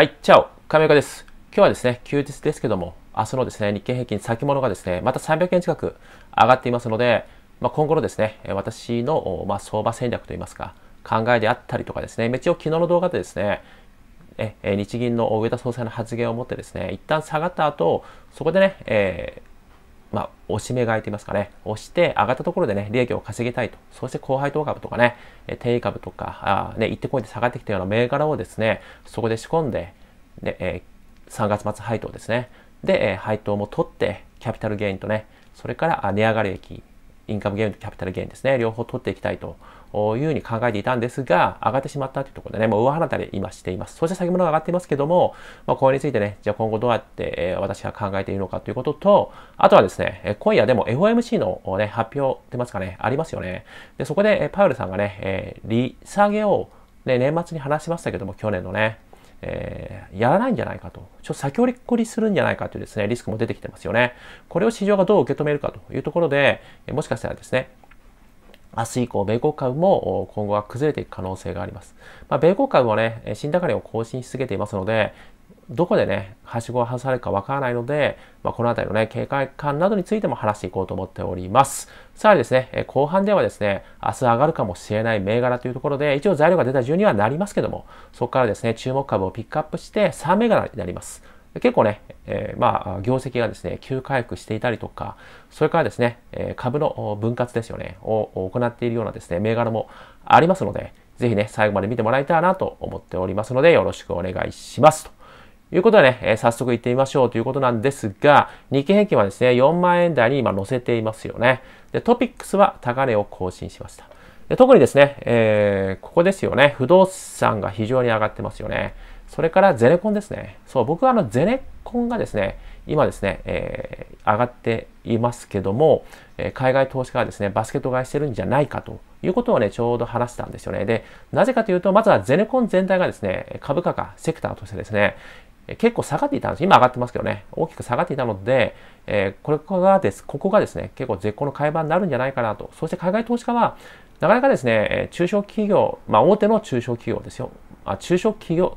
はい、チャオ、亀岡です。今日はですね、休日ですけども、明日のですね、日経平均先物がですね、また300円近く上がっていますので、まあ、今後のですね、私の、まあ、相場戦略といいますか、考えであったりとかですね、一応昨日の動画でですね、え日銀の上田総裁の発言をもってですね、一旦下がった後、そこでね、えまあ、押し目買いといますかね、押して上がったところでね、利益を稼ぎたいと。そして後輩当株とかね、定位株とか、あね、ってこいで下がってきたような銘柄をですね、そこで仕込んで、ね、えー、3月末配当ですね。で、えー、配当も取って、キャピタルゲインとね、それから値上がり益、インカムゲインとキャピタルゲインですね、両方取っていきたいというふうに考えていたんですが、上がってしまったというところでね、もう上腹たり今しています。そして先物が上がっていますけども、まあ、これについてね、じゃあ今後どうやって、えー、私が考えているのかということと、あとはですね、今夜でも FOMC の、ね、発表ってますかね、ありますよね。で、そこでパウルさんがね、えー、利下げを、ね、年末に話しましたけども、去年のね、えー、やらないんじゃないかと、ちょっと先折りこりするんじゃないかというですね、リスクも出てきてますよね。これを市場がどう受け止めるかというところで、もしかしたらですね、明日以降、米国株も今後は崩れていく可能性があります。まあ、米国株はね、新高値を更新し続けていますので、どこでね、はしごを外されるかわからないので、まあ、このあたりのね、警戒感などについても話していこうと思っております。さらにですね、後半ではですね、明日上がるかもしれない銘柄というところで、一応材料が出た順にはなりますけども、そこからですね、注目株をピックアップして3銘柄になります。結構ね、えー、まあ、業績がですね、急回復していたりとか、それからですね、え株の分割ですよね、を行っているようなですね、銘柄もありますので、ぜひね、最後まで見てもらいたいなと思っておりますので、よろしくお願いします。ということでね、えー、早速行ってみましょうということなんですが、日経平均はですね、4万円台に今乗せていますよね。で、トピックスは高値を更新しました。で特にですね、えー、ここですよね、不動産が非常に上がってますよね。それからゼネコンですね。そう、僕はあのゼネコンがですね、今ですね、えー、上がっていますけども、えー、海外投資家がですね、バスケット買いしてるんじゃないかということをね、ちょうど話したんですよね。で、なぜかというと、まずはゼネコン全体がですね、株価がセクターとしてですね、結構下がっていたんです。今上がってますけどね、大きく下がっていたので、えー、これがです、ここがですね、結構絶好の買い場になるんじゃないかなと。そして海外投資家は、なかなかですね、中小企業、まあ大手の中小企業ですよ。あ中小企業、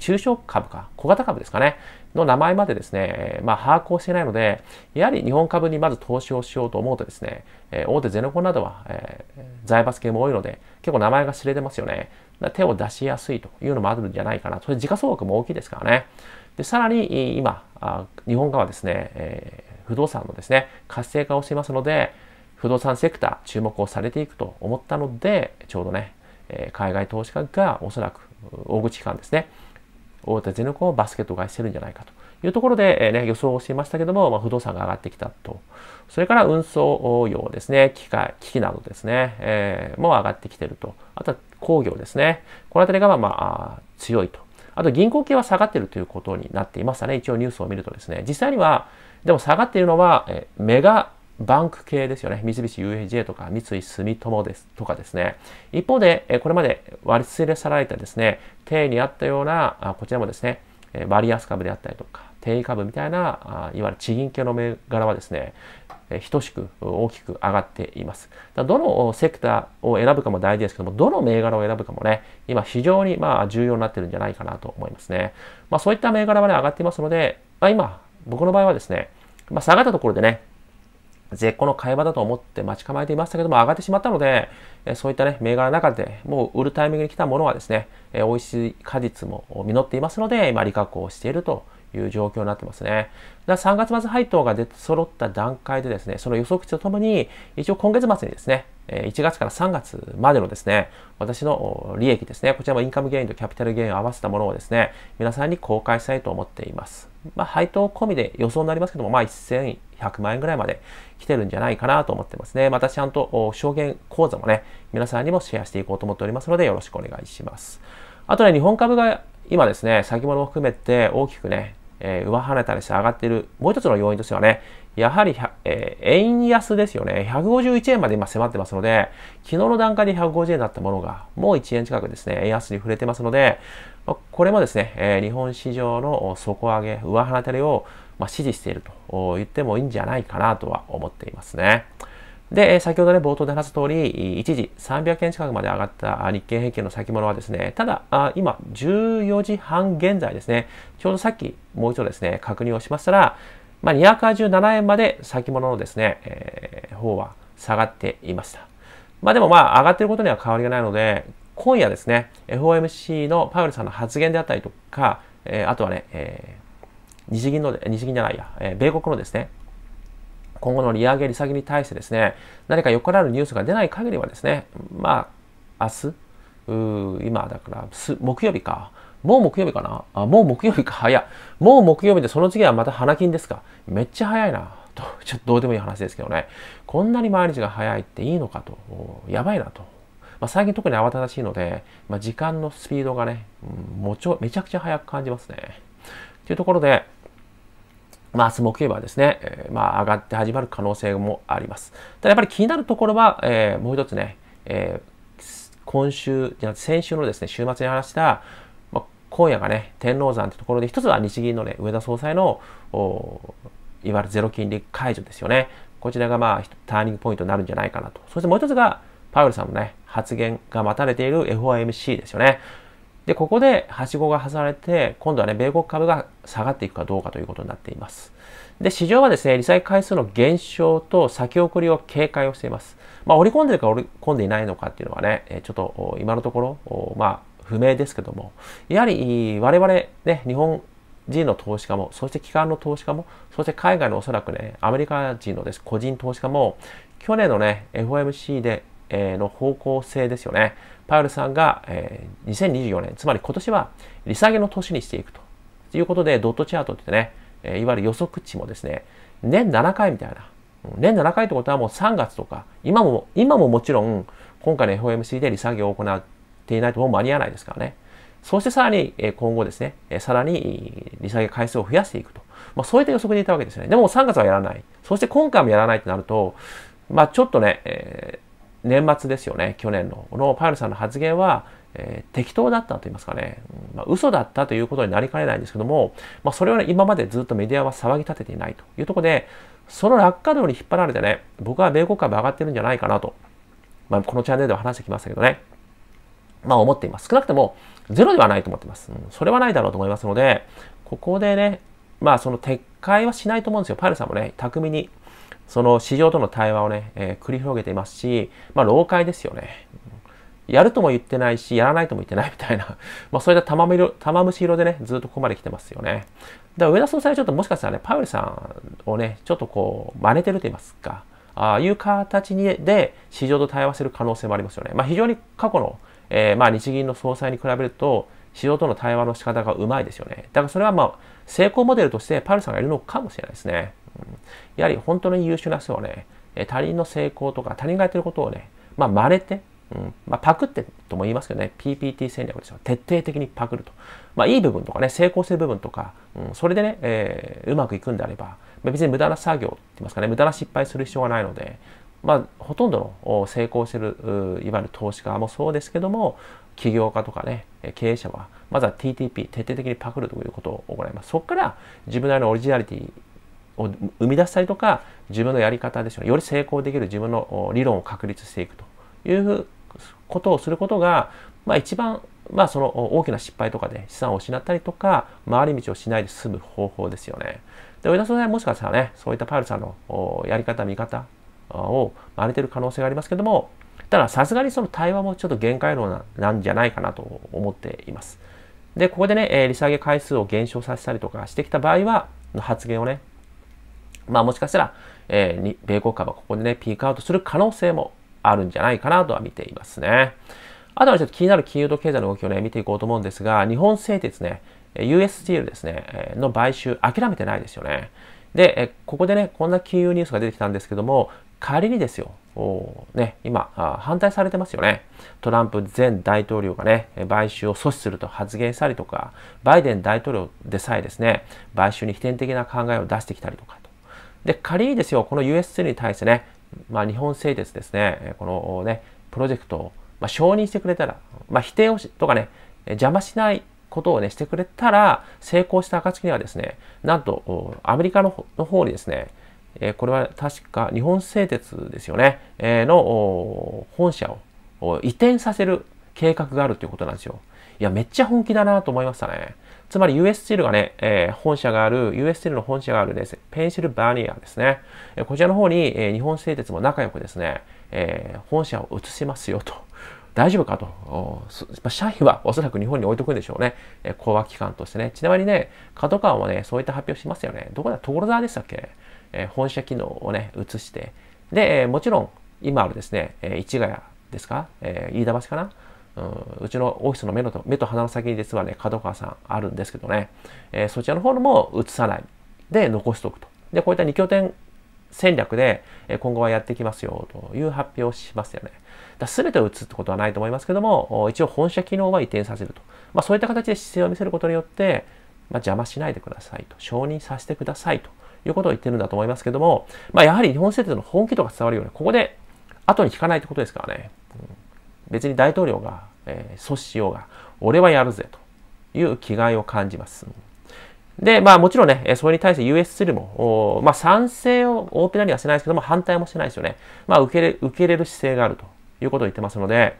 中小株か、小型株ですかね、の名前までですね、まあ、把握をしていないので、やはり日本株にまず投資をしようと思うとですね、え大手ゼネコンなどは、えー、財閥系も多いので、結構名前が知れてますよね。手を出しやすいというのもあるんじゃないかな。それ時価総額も大きいですからね。でさらに今、日本側はですね、えー、不動産のですね、活性化をしていますので、不動産セクター注目をされていくと思ったので、ちょうどね、え海外投資家がおそらく大口機関ですね、大手ゼネコンをバスケット買いしてるんじゃないかというところで、えー、ね、予想をしていましたけども、まあ、不動産が上がってきたと。それから運送用ですね、機械、機器などですね、えー、も上がってきてると。あとは工業ですね。この辺りがまあ、まあ、強いと。あと銀行系は下がってるということになっていましたね。一応ニュースを見るとですね。実際には、でも下がっているのは、えメガバンク系ですよね。三菱 u a j とか三井住友ですとかですね。一方で、これまで割り忘れ去られたですね、定にあったような、こちらもですね、割安株であったりとか、定位株みたいな、いわゆる地銀系の銘柄はですね、等しく大きく上がっています。どのセクターを選ぶかも大事ですけども、どの銘柄を選ぶかもね、今非常にまあ重要になってるんじゃないかなと思いますね。まあそういった銘柄はね、上がっていますので、まあ、今、僕の場合はですね、まあ下がったところでね、絶好の買い場だと思って待ち構えていましたけども、上がってしまったので、そういったね、銘柄の中でもう売るタイミングに来たものはですね、美味しい果実も実っていますので、今、利確をしているという状況になってますね。だ3月末配当が出揃った段階でですね、その予測値とともに、一応今月末にですね、1月から3月までのですね、私の利益ですね、こちらもインカムゲインとキャピタルゲインを合わせたものをですね、皆さんに公開したいと思っています。まあ、配当込みで予想になりますけども、まあ、1100万円ぐらいまで来てるんじゃないかなと思ってますね。またちゃんと証言講座もね、皆さんにもシェアしていこうと思っておりますので、よろしくお願いします。あとね、日本株が今ですね、先物も含めて大きくね、えー、上跳ねたりして上がっている、もう一つの要因としてはね、やはり、えー、円安ですよね。151円まで今迫ってますので、昨日の段階で150円だったものが、もう1円近くですね、円安に触れてますので、まあ、これもですね、えー、日本市場の底上げ、上放たりを、まあ、支持していると言ってもいいんじゃないかなとは思っていますね。で、先ほどね、冒頭で話す通り、一時300円近くまで上がった日経平均の先物はですね、ただ、今、14時半現在ですね、ちょうどさっきもう一度ですね、確認をしましたら、まあ、287円まで先物のですね、えー、方は下がっていました。まあでもまあ上がってることには変わりがないので、今夜ですね、FOMC のパウエルさんの発言であったりとか、えー、あとはね、えー、日銀の、日銀じゃないや、えー、米国のですね、今後の利上げ、利下げに対してですね、何か横られニュースが出ない限りはですね、まあ、明日、今だから木曜日か。もう木曜日かなあ、もう木曜日か。早 い。もう木曜日でその次はまた花金ですか。めっちゃ早いな。と、ちょっとどうでもいい話ですけどね。こんなに毎日が早いっていいのかと。やばいなと。まあ、最近特に慌ただしいので、まあ、時間のスピードがね、うん、もちょめちゃくちゃ速く感じますね。というところで、まあ、明日木曜日はですね、えー、まあ、上がって始まる可能性もあります。ただやっぱり気になるところは、えー、もう一つね、え今週、先週のですね、週末に話した、まあ、今夜がね、天王山ってところで、一つは日銀のね、上田総裁の、いわゆるゼロ金利解除ですよね。こちらがまあ、ターニングポイントになるんじゃないかなと。そしてもう一つが、パウエルさんのね、発言が待たれている FOMC ですよね。で、ここではしごが外されて、今度はね、米国株が下がっていくかどうかということになっています。で、市場はですね、利下げ回数の減少と先送りを警戒をしています。まあ、織り込んでるか織り込んでいないのかっていうのはね、ちょっと今のところ、まあ、不明ですけども、やはり我々ね、日本人の投資家も、そして機関の投資家も、そして海外のおそらくね、アメリカ人のです、個人投資家も、去年のね、FOMC で、えの方向性ですよね。パウルさんが、えー、2024年、つまり今年は利下げの年にしていくと。ということで、ドットチャートってね、えー、いわゆる予測値もですね、年7回みたいな。年7回ってことはもう3月とか、今も、今ももちろん、今回の FOMC で利下げを行っていないともう間に合わないですからね。そしてさらに今後ですね、さらに利下げ回数を増やしていくと。まあそういった予測でいたわけですね。でも3月はやらない。そして今回もやらないとなると、まあちょっとね、えー年末ですよね、去年の、このパウルさんの発言は、えー、適当だったと言いますかね、まあ、嘘だったということになりかねないんですけども、まあ、それを、ね、今までずっとメディアは騒ぎ立てていないというところで、その落下度に引っ張られてね、僕は米国株上がってるんじゃないかなと、まあ、このチャンネルでは話してきましたけどね、まあ思っています。少なくともゼロではないと思っています。うん、それはないだろうと思いますので、ここでね、まあその撤回はしないと思うんですよ。パルさんもね、巧みにその市場との対話をね、えー、繰り広げていますし、まあ、老解ですよね。やるとも言ってないし、やらないとも言ってないみたいな、まあ、そういった玉色玉虫色でね、ずっとここまで来てますよね。だから上田総裁はちょっともしかしたらね、パウエルさんをね、ちょっとこう、真似てると言いますか、ああいう形にで市場と対話する可能性もありますよね。まあ、非常に過去の、えー、まあ、日銀の総裁に比べると、市場との対話の仕方がうまいですよね。だからそれはまあ、成功モデルとしてパウエルさんがいるのかもしれないですね。やはり本当に優秀な人はね、他人の成功とか他人がやってることをね、まあ、真て、うんまあ、パクってとも言いますけどね、PPT 戦略ですよ。徹底的にパクると。まあ、いい部分とかね、成功する部分とか、うん、それでね、えー、うまくいくんであれば、別に無駄な作業って言いますかね、無駄な失敗する必要はないので、まあ、ほとんどの成功してる、いわゆる投資家もそうですけども、起業家とかね、経営者は、まずは TTP、徹底的にパクるということを行います。そこから自分なりのオリジナリティを生み出したりとか自分のやり方でしょより成功できる自分の理論を確立していくということをすることが、まあ、一番、まあ、その大きな失敗とかで資産を失ったりとか回り道をしないで済む方法ですよね。で上田さんもしかしたらねそういったパールさんのやり方見方を真似てる可能性がありますけどもたださすがにその対話もちょっと限界論なんじゃないかなと思っています。で、ここでね、え利下げ回数を減少させたりとかしてきた場合は、の発言をね、まあもしかしたら、えー、米国株はここでね、ピークアウトする可能性もあるんじゃないかなとは見ていますね。あとはちょっと気になる金融と経済の動きをね、見ていこうと思うんですが、日本製鉄ね、US スチですね、の買収、諦めてないですよね。で、ここでね、こんな金融ニュースが出てきたんですけども、仮にですよ、ね、今反対されてますよね。トランプ前大統領がね、買収を阻止すると発言したりとか、バイデン大統領でさえですね、買収に否定的な考えを出してきたりとかと。で、仮にですよ、この US2 に対してね、まあ、日本製鉄ですね、このね、プロジェクトを、まあ、承認してくれたら、まあ、否定をしとかね、邪魔しないことをね、してくれたら、成功した暁にはですね、なんと、アメリカの方にですね、えー、これは確か日本製鉄ですよね、えー、の本社を移転させる計画があるということなんですよ。いや、めっちゃ本気だなと思いましたね。つまり US チルがね、えー、本社がある、US スチルの本社があるです、ペンシルバニアですね。えこちらの方に、え日本製鉄も仲良くですね、えー、本社を移しますよと。大丈夫かと。社員はおそらく日本に置いとくんでしょうね。えー、講和機関としてね。ちなみにね、角川はね、そういった発表しますよね。どこだ所沢でしたっけ、えー、本社機能をね、移して。で、えもちろん、今あるですね、え市ヶ谷ですか、え飯田橋かなうん、うちのオフィスの目のと目と鼻の先に実はね、角川さんあるんですけどね、えー、そちらの方も移さない。で、残しておくと。で、こういった2拠点戦略で今後はやっていきますよという発表をしますよね。だ全てを移すってことはないと思いますけども、一応本社機能は移転させると。まあ、そういった形で姿勢を見せることによって、まあ、邪魔しないでくださいと。承認させてくださいということを言ってるんだと思いますけども、まあ、やはり日本製鉄の本気とか伝わるように、ここで後に引かないってことですからね。うん、別に大統領がえー、阻止しようが、俺はやるぜという気概を感じます。で、まあもちろんね、それに対して US 3も、まあ賛成を大っぴらにはしてないですけども、反対もしてないですよね。まあ受けれ受け入れる姿勢があるということを言ってますので、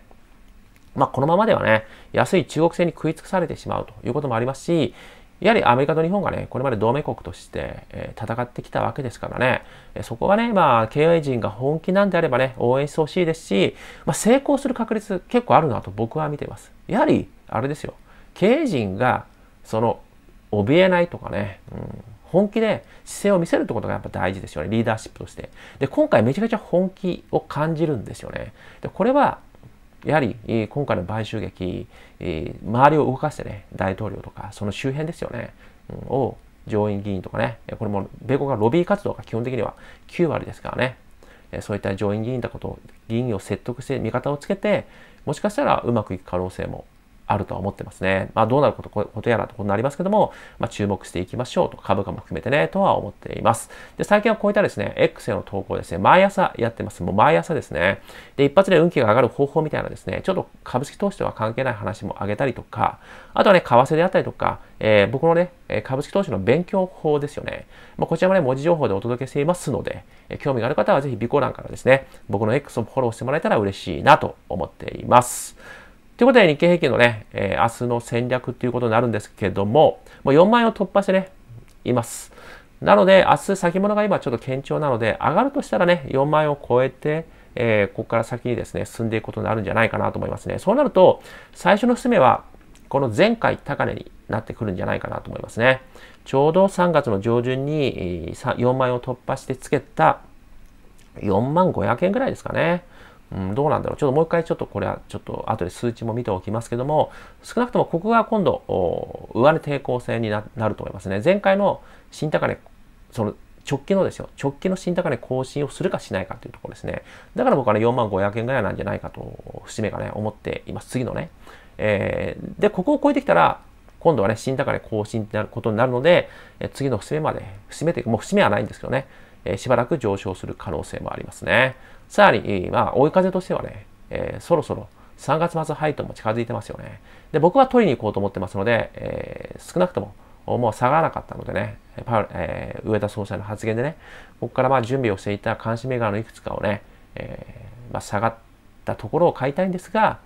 まあこのままではね、安い中国製に食い尽くされてしまうということもありますし、やはりアメリカと日本がね、これまで同盟国として、えー、戦ってきたわけですからね、えー、そこはね、まあ、経営陣が本気なんであればね、応援してほしいですし、まあ、成功する確率結構あるなと僕は見てます。やはり、あれですよ、経営陣が、その、怯えないとかね、うん、本気で姿勢を見せるってことがやっぱ大事ですよね、リーダーシップとして。で、今回めちゃくちゃ本気を感じるんですよね。で、これは、やはり、今回の買収劇、周りを動かしてね、大統領とか、その周辺ですよね、を上院議員とかね、これも米国はロビー活動が基本的には9割ですからね、そういった上院議員だこと、議員を説得して味方をつけて、もしかしたらうまくいく可能性もあるとは思ってますね。まあ、どうなることことやらとこになりますけども、まあ、注目していきましょうと、株価も含めてね、とは思っています。で、最近はこういったですね、X への投稿ですね、毎朝やってます。もう毎朝ですね。で、一発で運気が上がる方法みたいなですね、ちょっと株式投資とは関係ない話もあげたりとか、あとはね、為替であったりとか、えー、僕のね、株式投資の勉強法ですよね。まあ、こちらもね、文字情報でお届けしていますので、え興味がある方はぜひ備考欄からですね、僕の X をフォローしてもらえたら嬉しいなと思っています。ということで、日経平均のね、えー、明日の戦略ということになるんですけども、もう4万円を突破してね、います。なので、明日先物が今ちょっと堅調なので、上がるとしたらね、4万円を超えて、えー、ここから先にですね、進んでいくことになるんじゃないかなと思いますね。そうなると、最初の節目は、この前回高値になってくるんじゃないかなと思いますね。ちょうど3月の上旬に4万円を突破してつけた4万500円ぐらいですかね。うん、どうなんだろう。ちょっともう一回ちょっとこれはちょっと後で数値も見ておきますけども、少なくともここが今度、上値抵抗性になると思いますね。前回の新高値、その直近のですよ、直近の新高値更新をするかしないかというところですね。だから僕はね、4万500円ぐらいなんじゃないかと、節目がね、思っています。次のね。えー、で、ここを超えてきたら、今度はね、新高値更新ってなることになるので、え次の節目まで、節目というか、もう節目はないんですけどね、えー、しばらく上昇する可能性もありますね。さらに、まあ、追い風としてはね、えー、そろそろ3月末配当も近づいてますよね。で、僕は取りに行こうと思ってますので、えー、少なくとももう下がらなかったのでね、パえー、上田総裁の発言でね、ここからまあ準備をしていた監視銘柄のいくつかをね、えーまあ、下がったところを買いたいんですが、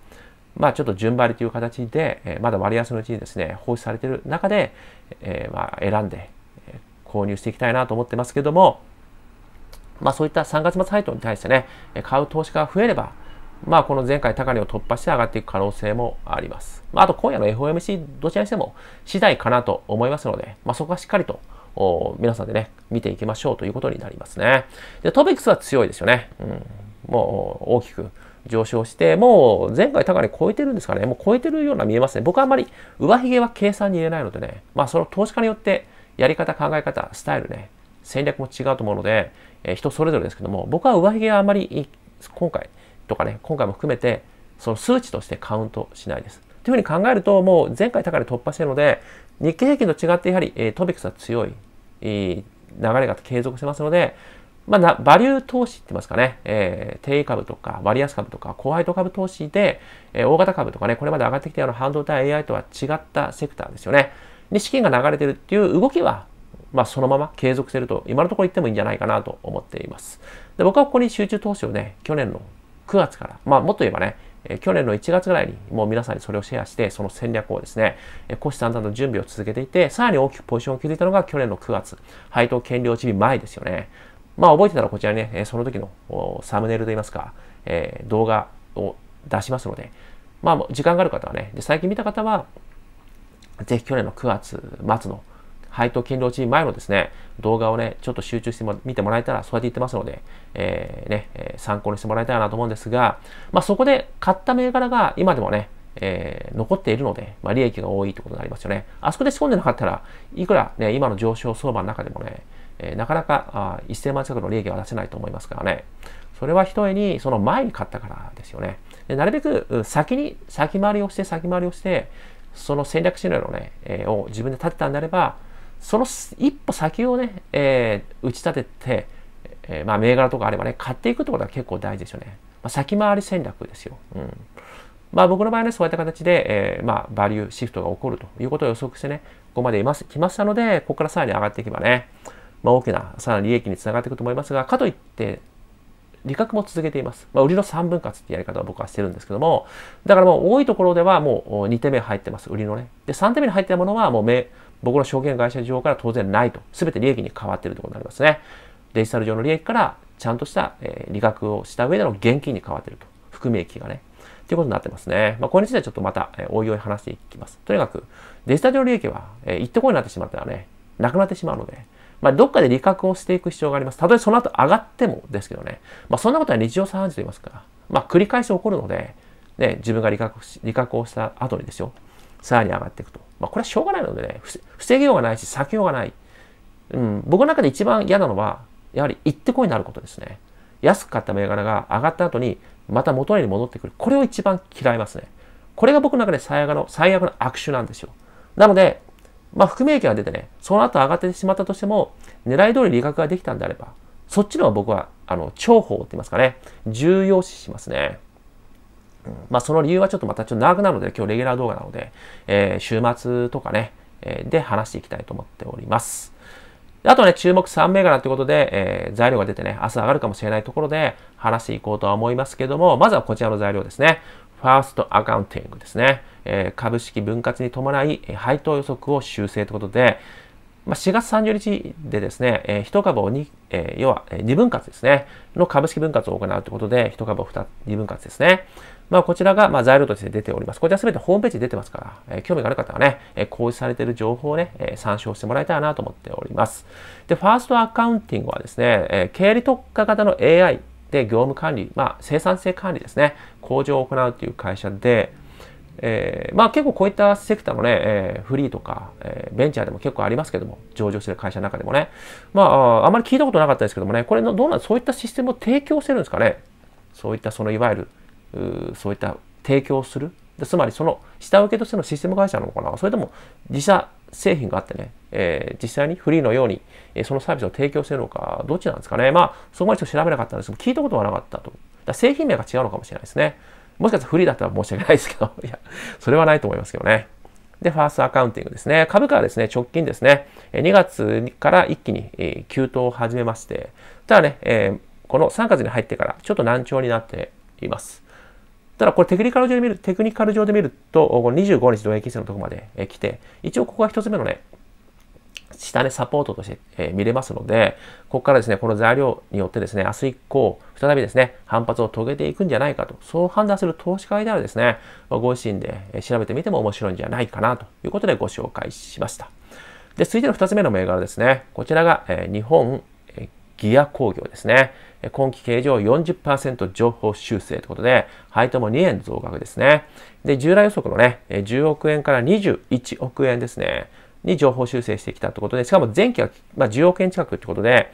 まあ、ちょっと順張りという形で、えー、まだ割安のうちにですね、放置されている中で、えーまあ、選んで購入していきたいなと思ってますけども、まあ、そういった3月末配当に対してね、買う投資家が増えれば、まあ、この前回高値を突破して上がっていく可能性もあります。まあ、あと今夜の FOMC どちらにしても次第かなと思いますので、まあ、そこはしっかりと皆さんでね、見ていきましょうということになりますね。で、トピックスは強いですよね。うん、もう大きく上昇して、もう前回高値超えてるんですかね。もう超えてるような見えますね。僕はあんまり上髭は計算に入れないのでね、まあその投資家によってやり方、考え方、スタイルね、戦略も違うと思うので、え人それぞれですけども、僕は上髭はあまり今回とかね、今回も含めて、その数値としてカウントしないです。というふうに考えると、もう前回高値突破しているので、日経平均と違ってやはり、えトピックスは強い、え流れが継続してますので、まあ、バリュー投資って言いますかね、えー、定位株とか割安株とか高配当株投資で、えー、大型株とかね、これまで上がってきたような半導体 AI とは違ったセクターですよね。に資金が流れてるっていう動きはまあ、そのまま継続すると、今のところ言ってもいいんじゃないかなと思っています。で僕はここに集中投資をね、去年の9月から、まあ、もっと言えばね、え去年の1月ぐらいにもう皆さんにそれをシェアして、その戦略をですね、え虎視眈々と準備を続けていて、さらに大きくポジションを築いたのが去年の9月、配当権利落ち日前ですよね。まあ覚えてたらこちらにね、えその時のサムネイルといいますか、えー、動画を出しますので、まあ時間がある方はね、で最近見た方は、ぜひ去年の9月末の配当権利落ち前のですね、動画をね、ちょっと集中して見てもらえたら、そうやって言ってますので、えー、ね、え参考にしてもらいたいなと思うんですが、まあ、そこで買った銘柄が今でもね、えー、残っているので、まあ、利益が多いってことになりますよね。あそこで仕込んでなかったら、いくらね、今の上昇相場の中でもね、えー、なかなかあ1000万近くの利益は出せないと思いますからね。それはひとえにその前に買ったからですよね。でなるべく先に、先回りをして、先回りをして、その戦略シナリオのね、えー、を自分で立てたんであれば、その一歩先をね、えー、打ち立てて、えー、まあ、銘柄とかあればね、買っていくってことは結構大事ですよね。まあ、先回り戦略ですよ。うん。まあ、僕の場合ね、そういった形で、えー、まあ、バリューシフトが起こるということを予測してね、ここまでいます、来ましたので、ここからさらに上がっていけばね、まあ、大きな、さらに利益につながっていくと思いますが、かといって、利確も続けています。まあ、売りの3分割ってやり方を僕はしてるんですけども、だからもう多いところではもう2手目入ってます、売りのね。で、3手目に入ったものはもう目、僕の証券会社上から当然ないと。すべて利益に変わっているところになりますね。デジタル上の利益からちゃんとした、えー、利確をした上での現金に変わっていると。含み益がね。ということになってますね。まあ、これについてはちょっとまた、えー、おいおい話していきます。とにかく、デジタル上利益は、えー、一っこになってしまったらね、なくなってしまうので、まあ、どっかで利確をしていく必要があります。たとえその後上がってもですけどね、まあ、そんなことは日常茶飯事と言いますから、まあ、繰り返し起こるので、ね、自分が利確利確をした後にですよ、さらに上がっていくと。まあ、これはしょうがないのでね、防げようがないし、避けようがない。うん、僕の中で一番嫌なのは、やはり行ってこいになることですね。安く買った銘柄が上がった後に、また元に戻ってくる。これを一番嫌いますね。これが僕の中で最悪の、最悪の悪手なんですよ。なので、まあ、含み益が出てね、その後上がってしまったとしても、狙い通り利確ができたんであれば、そっちの方が僕は、あの、重宝って言いますかね、重要視しますね。まあ、その理由はちょっとまたちょっと長くなるので、今日レギュラー動画なので、えー、週末とかね、えー、で話していきたいと思っております。あとね、注目3銘柄ということで、えー、材料が出てね、明日上がるかもしれないところで話していこうとは思いますけども、まずはこちらの材料ですね。ファーストアカウンティングですね。えー、株式分割に伴い、配当予測を修正ということで、まあ、4月30日でですね、えー、1株を2、えー、要は2分割ですね、の株式分割を行うということで、1株を2分割ですね。まあ、こちらが、ま材料として出ております。こちらすべてホームページ出てますから、えー、興味がある方はね、えー、公示されている情報をね、えー、参照してもらいたいなと思っております。で、ファーストアカウンティングはですね、え経理特化型の AI で業務管理、まあ、生産性管理ですね、向上を行うという会社で、えー、まあ結構こういったセクターのね、えー、フリーとか、えー、ベンチャーでも結構ありますけども、上場してる会社の中でもね。まあ、あまり聞いたことなかったですけどもね、これの、どうなん、そういったシステムを提供してるんですかね。そういった、そのいわゆるそういった提供するでつまりその下請けとしてのシステム会社なのかなそれとも自社製品があってね、えー、実際にフリーのように、えー、そのサービスを提供してるのか、どっちなんですかね。まあ、そこまでちょっと調べなかったんですけど、聞いたことはなかったと。だ製品名が違うのかもしれないですね。もしかしたらフリーだったら申し訳ないですけど、いや、それはないと思いますけどね。で、ファーストアカウンティングですね。株価はですね、直近ですね、2月から一気に、え急騰を始めまして、ただね、えこの3月に入ってからちょっと難聴になっています。ただこれテクニカル上で見る、テクニカル上で見ると、25日同平均線のとこまで来て、一応ここが一つ目のね、下ね、サポートとして、え見れますので、ここからですね、この材料によってですね、明日以降、再びですね、反発を遂げていくんじゃないかと、そう判断する投資家であるですね、ご自身で調べてみても面白いんじゃないかなということでご紹介しました。で、続いての二つ目の銘柄ですね、こちらが、え日本ギア工業ですね。今期計上40%情報修正ということで、配当も2円増額ですね。で、従来予測のね、10億円から21億円ですね。に情報修正してきたということで、しかも前期は、まあ、10億円近くということで、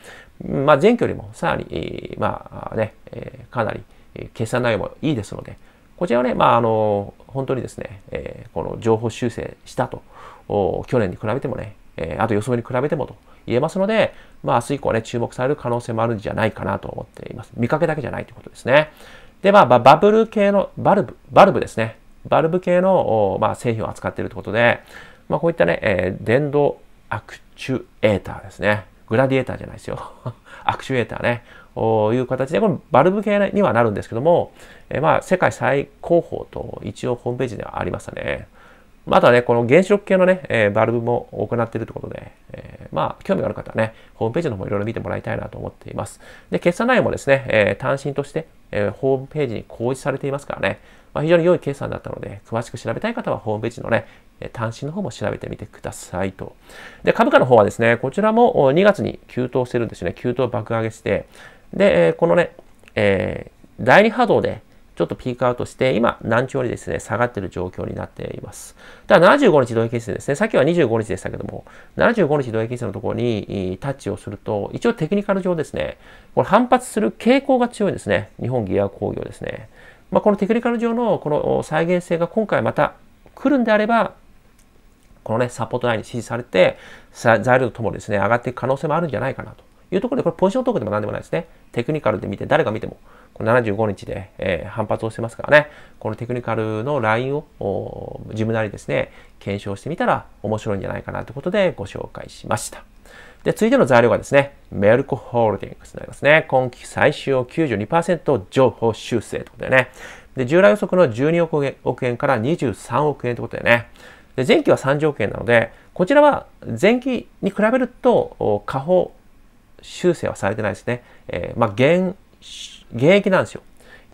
まあ、前期よりもさらに、まあね、かなり決算内容もいいですので、こちらはね、まあ、あの、本当にですね、この情報修正したと、去年に比べてもね、あと予想に比べてもと言えますので、まあ、明日以降ね、注目される可能性もあるんじゃないかなと思っています。見かけだけじゃないということですね。で、まあ、バブル系の、バルブ、バルブですね。バルブ系の、まあ、製品を扱っているということで、まあ、こういったね、えー、電動アクチュエーターですね。グラディエーターじゃないですよ。アクチュエーターね。おいう形で、このバルブ系にはなるんですけども、えー、まあ、世界最高峰と一応ホームページではありましたね。またね、この原子力系のね、えー、バルブも行っているということで、えー、まあ、興味がある方はね、ホームページの方いろいろ見てもらいたいなと思っています。で、決算内容もですね、えー、単身として、えー、ホームページに公示されていますからね、まあ、非常に良い決算だったので、詳しく調べたい方はホームページのね、単身の方も調べてみてくださいと。で、株価の方はですね、こちらも2月に急騰してるんですよね。急騰爆上げして、で、このね、えー、第2波動でちょっとピークアウトして、今、難聴にですね、下がってる状況になっています。ただ、75日同意決戦ですね、さっきは25日でしたけども、75日同意決戦のところにタッチをすると、一応テクニカル上ですね、これ反発する傾向が強いですね。日本ギア工業ですね。まあ、このテクニカル上のこの再現性が今回また来るんであれば、このね、サポートラインに支持されて、材料とともにですね、上がっていく可能性もあるんじゃないかなと。いうところで、これポジショントークでも何でもないですね。テクニカルで見て、誰が見ても、この75日で、えー、反発をしてますからね、このテクニカルのラインを自分なりですね、検証してみたら面白いんじゃないかなということでご紹介しました。で、続いての材料がですね、メルクホールディングスになりますね。今期最終を92%情報修正ということでね。で、従来予測の12億円億円から23億円ということでね。で、前期は30億円なので、こちらは前期に比べると、下方修正はされてないですね。えー、まあ、現、現役なんですよ。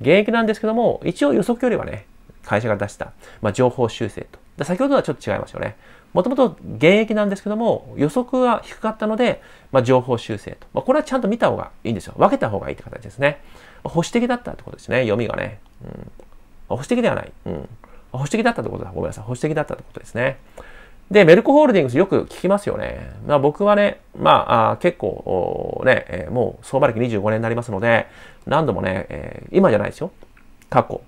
現役なんですけども、一応予測よりはね、会社が出した、まあ、情報修正と。で先ほどはちょっと違いますよね。もともと現役なんですけども、予測が低かったので、まあ、情報修正と。まあ、これはちゃんと見た方がいいんですよ。分けた方がいいって形ですね。保守的だったってことですね。読みがね。うん、保守的ではない。うん、保守的だったってことだ。ごめんなさい。保守的だったってことですね。で、メルコホールディングスよく聞きますよね。まあ、僕はね、まあ、あ結構ね、えー、もう相場歴25年になりますので、何度もね、えー、今じゃないですよ。過去。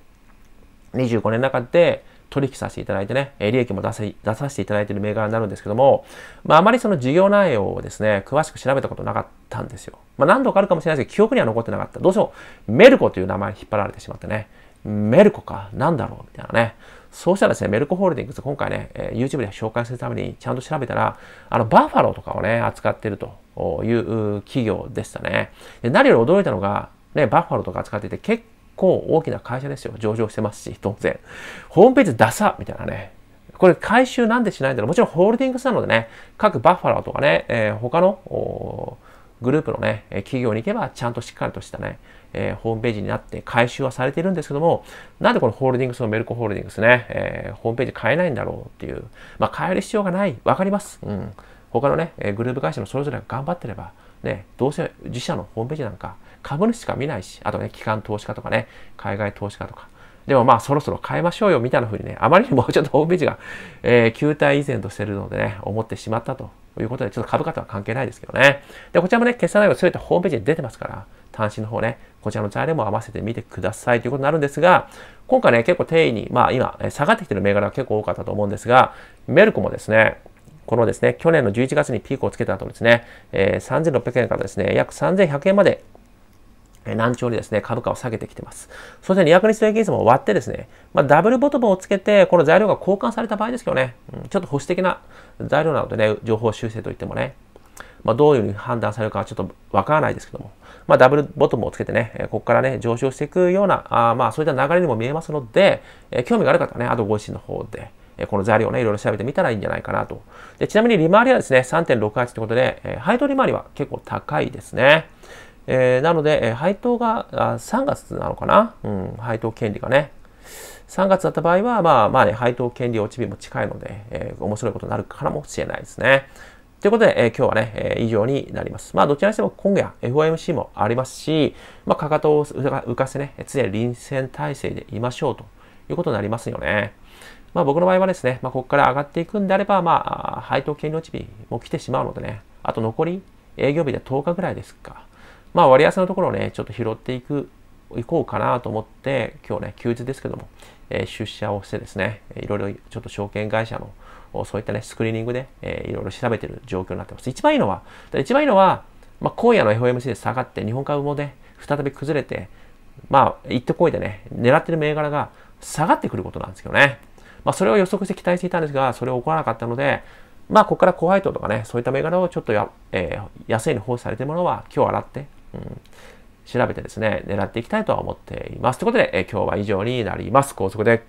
25年の中で取引させていただいてね、利益も出せ出させていただいている銘柄になるんですけども、まあ、あまりその事業内容をですね、詳しく調べたことなかったんですよ。まあ、何度かあるかもしれないですけど、記憶には残ってなかった。どうしても、メルコという名前に引っ張られてしまってね、メルコか、なんだろうみたいなね。そうしたらですね、メルコホールディングス、今回ね、え YouTube で紹介するためにちゃんと調べたら、あの、バファローとかをね、扱ってるという企業でしたね。で何より驚いたのが、ね、バファローとか扱っていて、結構大きな会社ですよ。上場してますし、当然。ホームページ出さみたいなね。これ回収なんでしないんだろう。もちろんホールディングスなのでね、各バッファローとかね、えー、他のグループのね、企業に行けばちゃんとしっかりとしたね、えー、ホームページになって回収はされているんですけども、なんでこのホールディングスのメルコホールディングスね、えー、ホームページ変えないんだろうっていう、まあ、変える必要がない、わかります。うん。他のね、グループ会社のそれぞれが頑張ってれば、ね、どうせ自社のホームページなんか株主しか見ないし、あとね、機関投資家とかね、海外投資家とか、でもまあそろそろ変えましょうよみたいなふうにね、あまりにもちょっとホームページが、えー、球体依然としてるのでね、思ってしまったということで、ちょっと株価とは関係ないですけどね。で、こちらもね、決算内容すべてホームページに出てますから、単身の方ね、こちらのチャーも合わせてみてくださいということになるんですが、今回ね、結構定位に、まあ今、下がってきてる銘柄が結構多かったと思うんですが、メルコもですね、このですね、去年の11月にピークをつけた後ですね、えー、3600円からですね、約3100円まで難聴にですね、株価を下げてきてます。そして200日平均線も割ってですね、まあ、ダブルボトムをつけて、この材料が交換された場合ですけどね、うん、ちょっと保守的な材料なのでね、情報修正といってもね、まあ、どういうふうに判断されるかはちょっとわからないですけども、まあ、ダブルボトムをつけてね、ここからね、上昇していくような、あまあ、そういった流れにも見えますので、え興味がある方はね、あとご自身の方で、この材料をね、いろいろ調べてみたらいいんじゃないかなと。でちなみに利回りはですね、3.68ということで、え配当利回りは結構高いですね。えー、なので、え配当があ3月なのかな、うん、配当権利がね。3月だった場合は、まあまあね、配当権利落ち日も近いので、えー、面白いことになるかもしれないですね。ということで、えー、今日はね、えー、以上になります。まあ、どちらにしても今夜 FOMC もありますし、まあ、かかとを浮かせね、常に臨戦態勢でいましょうということになりますよね。まあ、僕の場合はですね、まあ、ここから上がっていくんであれば、まあ、配当権利落ち日も来てしまうのでね、あと残り営業日で10日ぐらいですか。まあ、割安のところをね、ちょっと拾っていく、いこうかなと思って、今日ね、休日ですけども、えー、出社をしてですね、いろいろちょっと証券会社のそういったね、スクリーニングで、えー、いろいろ調べてる状況になってます。一番いいのは、一番いいのは、まあ、今夜の FOMC で下がって、日本株もね、再び崩れて、まあ、ってこいでね、狙ってる銘柄が下がってくることなんですけどね。まあ、それを予測して期待していたんですが、それを起こらなかったので、まあ、ここから高配当とかね、そういった銘柄をちょっとや、えー、安いに放置されているものは、今日洗って、うん、調べてですね、狙っていきたいとは思っています。ということで、えー、今日は以上になります。高速で